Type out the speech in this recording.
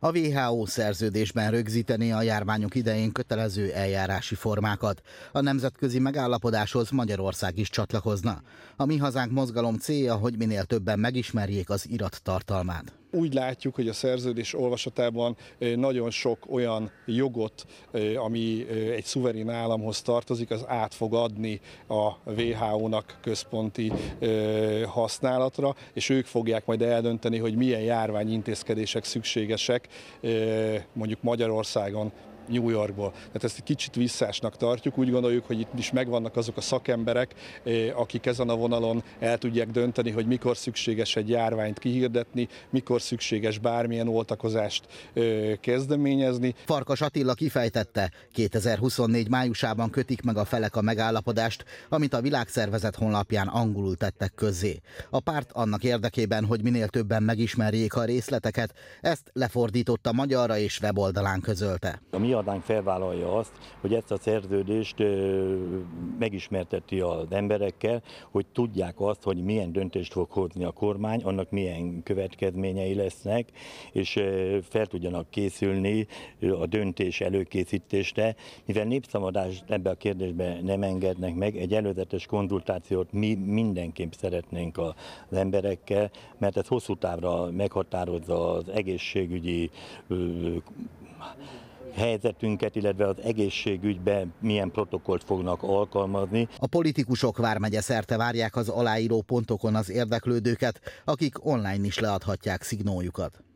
A WHO szerződésben rögzíteni a járványok idején kötelező eljárási formákat. A nemzetközi megállapodáshoz Magyarország is csatlakozna. A Mi Hazánk mozgalom célja, hogy minél többen megismerjék az irat tartalmát úgy látjuk, hogy a szerződés olvasatában nagyon sok olyan jogot, ami egy szuverén államhoz tartozik, az át fog adni a WHO-nak központi használatra, és ők fogják majd eldönteni, hogy milyen járványintézkedések szükségesek mondjuk Magyarországon New Yorkból. Tehát ezt egy kicsit visszásnak tartjuk, úgy gondoljuk, hogy itt is megvannak azok a szakemberek, eh, akik ezen a vonalon el tudják dönteni, hogy mikor szükséges egy járványt kihirdetni, mikor szükséges bármilyen oltakozást eh, kezdeményezni. Farkas Attila kifejtette, 2024 májusában kötik meg a felek a megállapodást, amit a világszervezet honlapján angolul tettek közzé. A párt annak érdekében, hogy minél többen megismerjék a részleteket, ezt lefordította magyarra és weboldalán közölte. mi kiadánk felvállalja azt, hogy ezt a szerződést megismerteti az emberekkel, hogy tudják azt, hogy milyen döntést fog hozni a kormány, annak milyen következményei lesznek, és fel tudjanak készülni a döntés előkészítésre, mivel népszavazást ebbe a kérdésbe nem engednek meg, egy előzetes konzultációt mi mindenképp szeretnénk az emberekkel, mert ez hosszú távra meghatározza az egészségügyi helyzetünket, illetve az egészségügybe milyen protokollt fognak alkalmazni. A politikusok vármegye szerte várják az aláíró pontokon az érdeklődőket, akik online is leadhatják szignójukat.